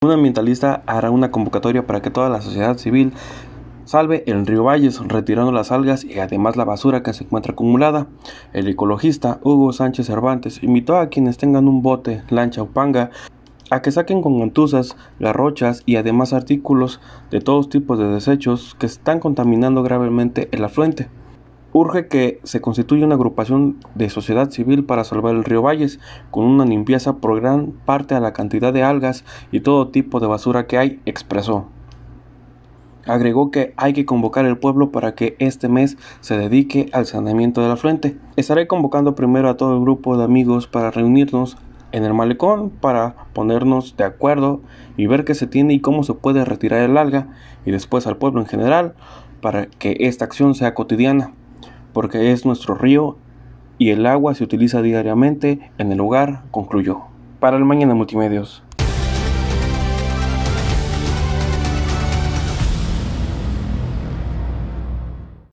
Un ambientalista hará una convocatoria para que toda la sociedad civil salve el río Valles, retirando las algas y además la basura que se encuentra acumulada. El ecologista Hugo Sánchez Cervantes invitó a quienes tengan un bote, lancha o panga a que saquen con las rochas y además artículos de todos tipos de desechos que están contaminando gravemente el afluente urge que se constituya una agrupación de sociedad civil para salvar el río Valles, con una limpieza por gran parte a la cantidad de algas y todo tipo de basura que hay, expresó. Agregó que hay que convocar al pueblo para que este mes se dedique al saneamiento de la frente. Estaré convocando primero a todo el grupo de amigos para reunirnos en el malecón para ponernos de acuerdo y ver qué se tiene y cómo se puede retirar el alga y después al pueblo en general para que esta acción sea cotidiana porque es nuestro río y el agua se utiliza diariamente en el hogar, concluyó. Para el Mañana Multimedios.